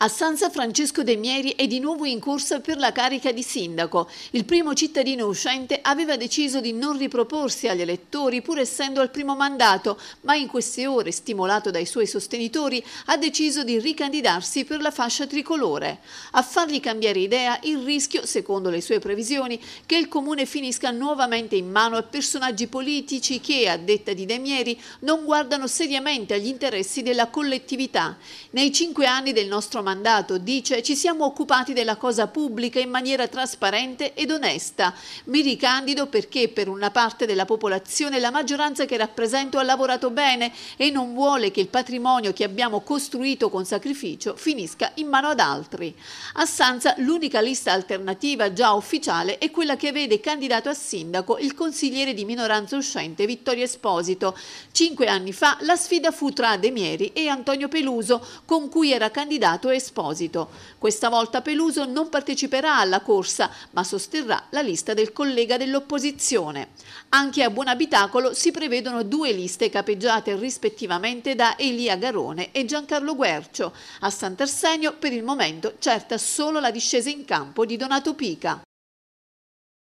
A San Francesco de Mieri è di nuovo in corsa per la carica di sindaco. Il primo cittadino uscente aveva deciso di non riproporsi agli elettori pur essendo al primo mandato, ma in queste ore, stimolato dai suoi sostenitori, ha deciso di ricandidarsi per la fascia tricolore. A fargli cambiare idea il rischio, secondo le sue previsioni, che il comune finisca nuovamente in mano a personaggi politici che, a detta di De Mieri, non guardano seriamente agli interessi della collettività. Nei cinque anni del nostro mandato dice ci siamo occupati della cosa pubblica in maniera trasparente ed onesta. Mi ricandido perché per una parte della popolazione la maggioranza che rappresento ha lavorato bene e non vuole che il patrimonio che abbiamo costruito con sacrificio finisca in mano ad altri. A Sanza l'unica lista alternativa già ufficiale è quella che vede candidato a sindaco il consigliere di minoranza uscente Vittorio Esposito. Cinque anni fa la sfida fu tra Demieri e Antonio Peluso con cui era candidato Esposito. Questa volta Peluso non parteciperà alla corsa, ma sosterrà la lista del collega dell'opposizione. Anche a Buonabitacolo si prevedono due liste capeggiate rispettivamente da Elia Garone e Giancarlo Guercio. A Sant'Arsenio per il momento certa solo la discesa in campo di Donato Pica.